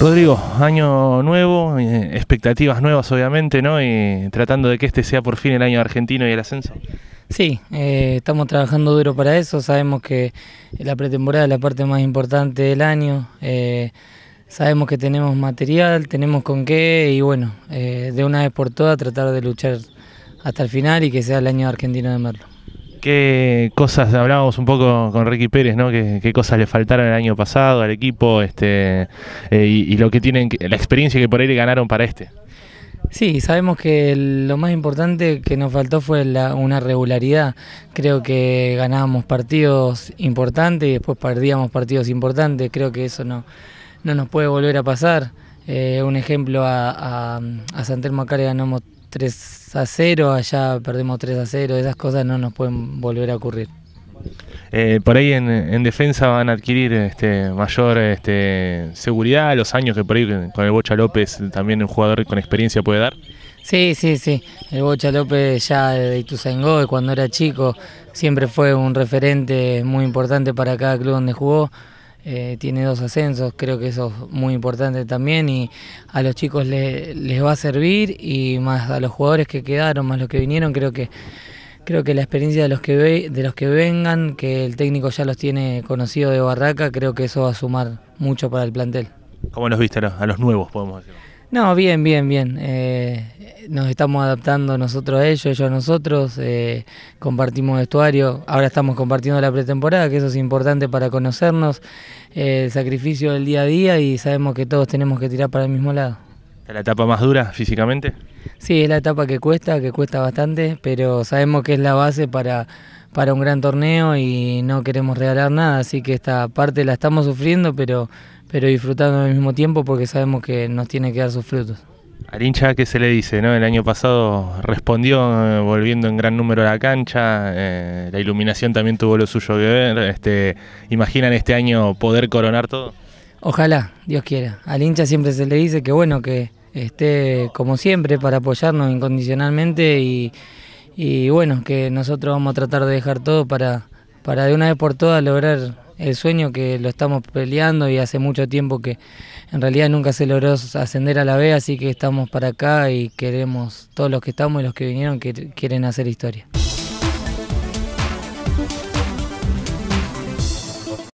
Rodrigo, año nuevo, eh, expectativas nuevas obviamente, ¿no? Y tratando de que este sea por fin el año argentino y el ascenso. Sí, eh, estamos trabajando duro para eso, sabemos que la pretemporada es la parte más importante del año, eh, sabemos que tenemos material, tenemos con qué y bueno, de una vez por todas tratar de luchar hasta el final y que sea el año argentino de Merlo. Qué cosas, hablábamos un poco con Ricky Pérez, ¿no? Qué, cosas le faltaron el año pasado al equipo este, eh, y, lo que tienen, la experiencia que por ahí le ganaron para este. Sí, sabemos que lo más importante que nos faltó fue una regularidad. Creo que ganábamos partidos importantes y después perdíamos partidos importantes. Creo que eso no, no nos puede volver a pasar. Eh, un ejemplo, a, a, a acá ganamos 3 a 0, allá perdemos 3 a 0, esas cosas no nos pueden volver a ocurrir. Eh, por ahí en, defensa van a adquirir este, mayor este, seguridad, los años que por ahí con el Bocha López también un jugador con experiencia puede dar. Sí, sí, sí. El Bocha López ya de Ituzaingó, cuando era chico, siempre fue un referente muy importante para cada club donde jugó. Eh, tiene dos ascensos, creo que eso es muy importante también y a los chicos les va a servir y más a los jugadores que quedaron, más los que vinieron, creo que creo que la experiencia de los que de los que vengan, que el técnico ya los tiene conocido de Barraca, creo que eso va a sumar mucho para el plantel. ¿Cómo los viste a los, nuevos, podemos decir? No, bien, bien, bien. Eh, nos estamos adaptando nosotros a ellos, ellos a nosotros. Eh, compartimos vestuario. Ahora estamos compartiendo la pretemporada, que eso es importante para conocernos. Eh, el sacrificio del día a día y sabemos que todos tenemos que tirar para el mismo lado. ¿La etapa más dura físicamente? Sí, es la etapa que cuesta, que cuesta bastante, pero sabemos que es la base para, para un gran torneo y no queremos regalar nada, así que esta parte la estamos sufriendo, pero, pero disfrutando al mismo tiempo porque sabemos que nos tiene que dar sus frutos. Al hincha, ¿qué se le dice? No? El año pasado respondió eh, volviendo en gran número a la cancha, eh, la iluminación también tuvo lo suyo que ver. Este, ¿Imaginan este año poder coronar todo? Ojalá, Dios quiera. Al hincha siempre se le dice que bueno, que, esté como siempre para apoyarnos incondicionalmente y, y bueno, que nosotros vamos a tratar de dejar todo para, para de una vez por todas lograr el sueño que lo estamos peleando y hace mucho tiempo que en realidad nunca se logró ascender a la B, así que estamos para acá y queremos, todos los que estamos y los que vinieron que quieren hacer historia.